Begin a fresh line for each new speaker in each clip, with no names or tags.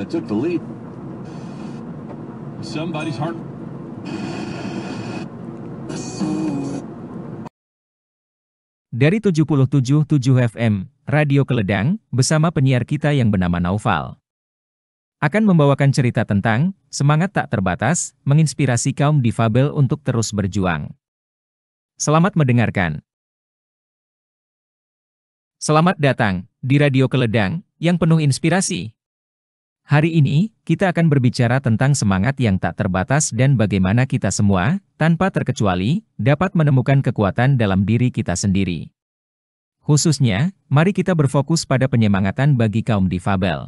I took the lead. Somebody's heart. Dari 77.7 FM, Radio Keledang, bersama penyiar kita yang bernama Naufal. Akan membawakan cerita tentang, semangat tak terbatas, menginspirasi kaum difabel untuk terus berjuang. Selamat mendengarkan. Selamat datang, di Radio Keledang, yang penuh inspirasi. Hari ini, kita akan berbicara tentang semangat yang tak terbatas dan bagaimana kita semua, tanpa terkecuali, dapat menemukan kekuatan dalam diri kita sendiri. Khususnya, mari kita berfokus pada penyemangatan bagi kaum difabel.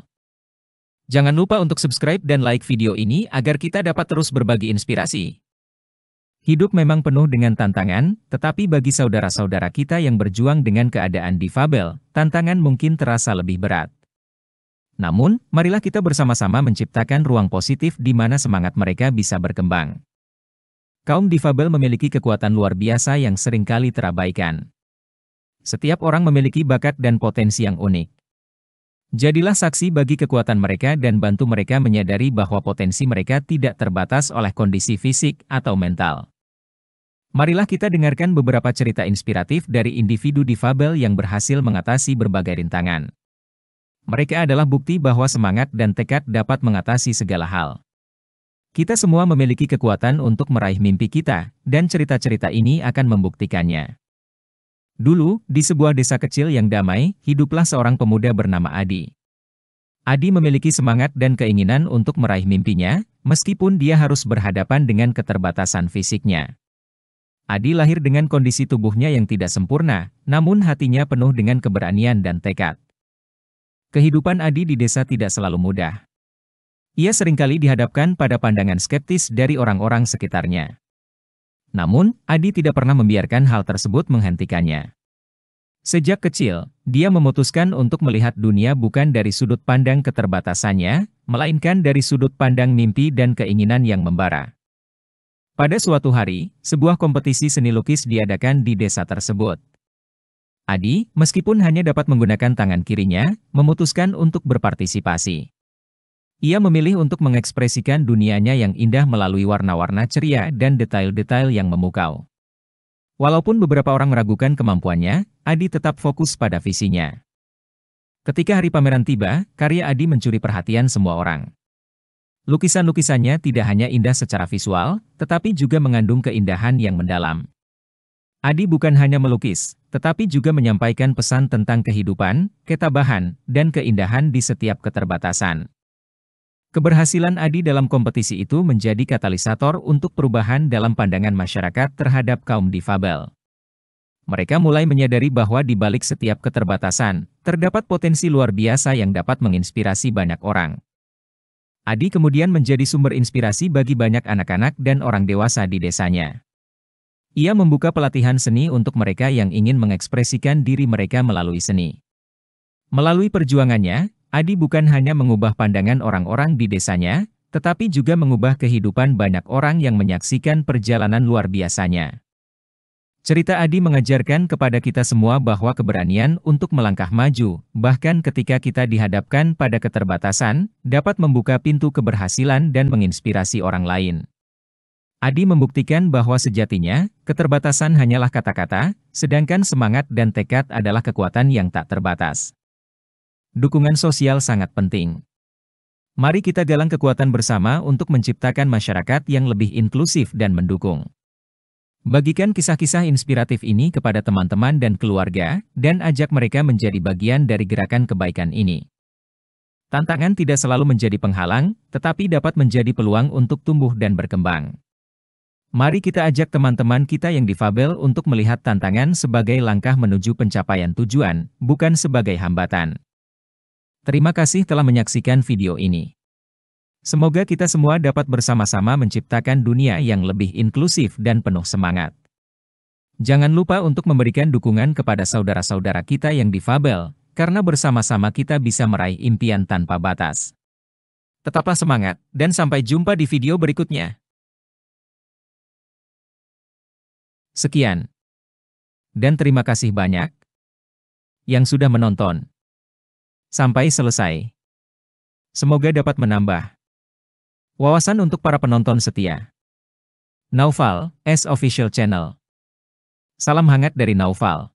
Jangan lupa untuk subscribe dan like video ini agar kita dapat terus berbagi inspirasi. Hidup memang penuh dengan tantangan, tetapi bagi saudara-saudara kita yang berjuang dengan keadaan difabel, tantangan mungkin terasa lebih berat. Namun, marilah kita bersama-sama menciptakan ruang positif di mana semangat mereka bisa berkembang. Kaum difabel memiliki kekuatan luar biasa yang seringkali terabaikan. Setiap orang memiliki bakat dan potensi yang unik. Jadilah saksi bagi kekuatan mereka dan bantu mereka menyadari bahwa potensi mereka tidak terbatas oleh kondisi fisik atau mental. Marilah kita dengarkan beberapa cerita inspiratif dari individu difabel yang berhasil mengatasi berbagai rintangan. Mereka adalah bukti bahwa semangat dan tekad dapat mengatasi segala hal. Kita semua memiliki kekuatan untuk meraih mimpi kita, dan cerita-cerita ini akan membuktikannya. Dulu, di sebuah desa kecil yang damai, hiduplah seorang pemuda bernama Adi. Adi memiliki semangat dan keinginan untuk meraih mimpinya, meskipun dia harus berhadapan dengan keterbatasan fisiknya. Adi lahir dengan kondisi tubuhnya yang tidak sempurna, namun hatinya penuh dengan keberanian dan tekad. Kehidupan Adi di desa tidak selalu mudah. Ia seringkali dihadapkan pada pandangan skeptis dari orang-orang sekitarnya. Namun, Adi tidak pernah membiarkan hal tersebut menghentikannya. Sejak kecil, dia memutuskan untuk melihat dunia bukan dari sudut pandang keterbatasannya, melainkan dari sudut pandang mimpi dan keinginan yang membara. Pada suatu hari, sebuah kompetisi seni lukis diadakan di desa tersebut. Adi, meskipun hanya dapat menggunakan tangan kirinya, memutuskan untuk berpartisipasi. Ia memilih untuk mengekspresikan dunianya yang indah melalui warna-warna ceria dan detail-detail yang memukau. Walaupun beberapa orang meragukan kemampuannya, Adi tetap fokus pada visinya. Ketika hari pameran tiba, karya Adi mencuri perhatian semua orang. Lukisan-lukisannya tidak hanya indah secara visual, tetapi juga mengandung keindahan yang mendalam. Adi bukan hanya melukis, tetapi juga menyampaikan pesan tentang kehidupan, ketabahan, dan keindahan di setiap keterbatasan. Keberhasilan Adi dalam kompetisi itu menjadi katalisator untuk perubahan dalam pandangan masyarakat terhadap kaum difabel. Mereka mulai menyadari bahwa di balik setiap keterbatasan, terdapat potensi luar biasa yang dapat menginspirasi banyak orang. Adi kemudian menjadi sumber inspirasi bagi banyak anak-anak dan orang dewasa di desanya. Ia membuka pelatihan seni untuk mereka yang ingin mengekspresikan diri mereka melalui seni. Melalui perjuangannya, Adi bukan hanya mengubah pandangan orang-orang di desanya, tetapi juga mengubah kehidupan banyak orang yang menyaksikan perjalanan luar biasanya. Cerita Adi mengajarkan kepada kita semua bahwa keberanian untuk melangkah maju, bahkan ketika kita dihadapkan pada keterbatasan, dapat membuka pintu keberhasilan dan menginspirasi orang lain. Adi membuktikan bahwa sejatinya, keterbatasan hanyalah kata-kata, sedangkan semangat dan tekad adalah kekuatan yang tak terbatas. Dukungan sosial sangat penting. Mari kita galang kekuatan bersama untuk menciptakan masyarakat yang lebih inklusif dan mendukung. Bagikan kisah-kisah inspiratif ini kepada teman-teman dan keluarga, dan ajak mereka menjadi bagian dari gerakan kebaikan ini. Tantangan tidak selalu menjadi penghalang, tetapi dapat menjadi peluang untuk tumbuh dan berkembang. Mari kita ajak teman-teman kita yang difabel untuk melihat tantangan sebagai langkah menuju pencapaian tujuan, bukan sebagai hambatan. Terima kasih telah menyaksikan video ini. Semoga kita semua dapat bersama-sama menciptakan dunia yang lebih inklusif dan penuh semangat. Jangan lupa untuk memberikan dukungan kepada saudara-saudara kita yang difabel, karena bersama-sama kita bisa meraih impian tanpa batas. Tetaplah semangat, dan sampai jumpa di video berikutnya. Sekian. Dan terima kasih banyak yang sudah menonton. Sampai selesai. Semoga dapat menambah wawasan untuk para penonton setia. Naufal, S Official Channel. Salam hangat dari Naufal.